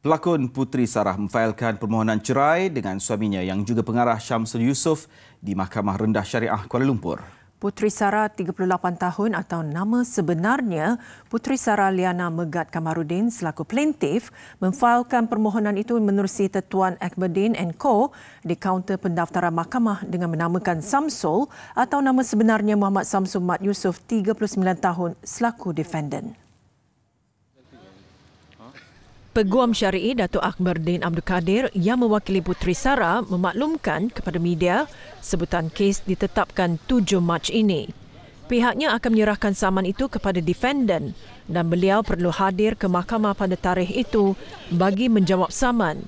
Pelakon Putri Sarah memfailkan permohonan cerai dengan suaminya yang juga pengarah Syamsul Yusof di Mahkamah Rendah Syariah Kuala Lumpur. Putri Sarah 38 tahun atau nama sebenarnya Putri Sarah Liana Megat Kamarudin selaku plaintif memfailkan permohonan itu menerusi Tetuan Akbedin Co di kaunter pendaftaran mahkamah dengan menamakan Samsul atau nama sebenarnya Muhammad Samsul Mat Yusof 39 tahun selaku defendant. Peguam Syari'i Datuk Akbar Din Abdul Kadir yang mewakili Puteri Sara memaklumkan kepada media sebutan kes ditetapkan 7 Mac ini. Pihaknya akan menyerahkan saman itu kepada defendant dan beliau perlu hadir ke mahkamah pada tarikh itu bagi menjawab saman.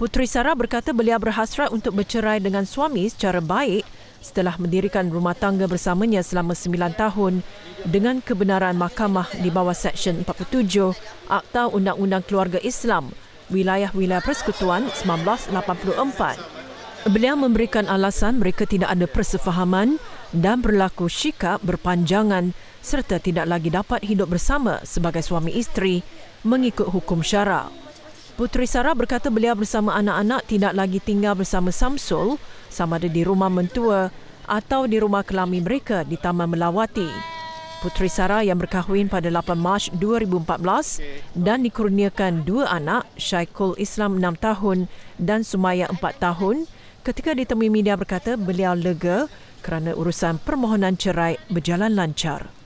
Puteri Sara berkata beliau berhasrat untuk bercerai dengan suami secara baik setelah mendirikan rumah tangga bersamanya selama sembilan tahun dengan kebenaran mahkamah di bawah Seksyen 47 Akta Undang-Undang Keluarga Islam Wilayah-Wilayah Persekutuan 1984. Beliau memberikan alasan mereka tidak ada persefahaman dan berlaku syikap berpanjangan serta tidak lagi dapat hidup bersama sebagai suami isteri mengikut hukum syarak. Puteri Sarah berkata beliau bersama anak-anak tidak lagi tinggal bersama Samsul sama ada di rumah mentua atau di rumah kelami mereka di Taman Melawati. Puteri Sarah yang berkahwin pada 8 Mac 2014 dan dikurniakan dua anak, Syaikul Islam 6 tahun dan Sumaya 4 tahun, ketika ditemui media berkata beliau lega kerana urusan permohonan cerai berjalan lancar.